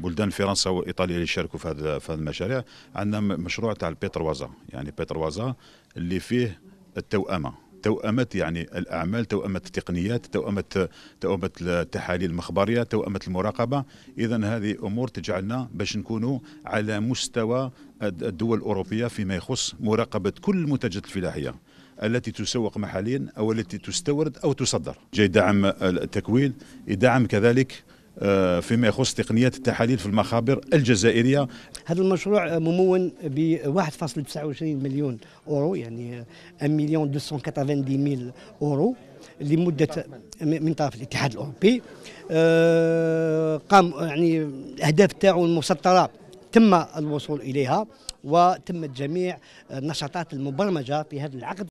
بلدان فرنسا وايطاليا اللي شاركوا في هذا في هذه المشاريع عندنا مشروع تاع البيتروازا يعني بيتروازا اللي فيه التوأمه توامه يعني الأعمال توامه التقنيات توامه توامه التحاليل المخبرية توامه المراقبة إذا هذه أمور تجعلنا باش نكونوا على مستوى الدول الأوروبية فيما يخص مراقبة كل المنتجات الفلاحية التي تسوق محليا أو التي تستورد أو تصدر جاي دعم التكوين يدعم كذلك آه، فيما يخص تقنيات التحاليل في المخابر الجزائرية هذا المشروع ممون ب 1.29 مليون أورو يعني 1 مليون 280 ميل أورو لمدة من طرف الاتحاد الأوروبي آه، قام يعني الأهداف تاعو المسطرة تم الوصول إليها وتمت جميع النشاطات المبرمجة في هذا العقد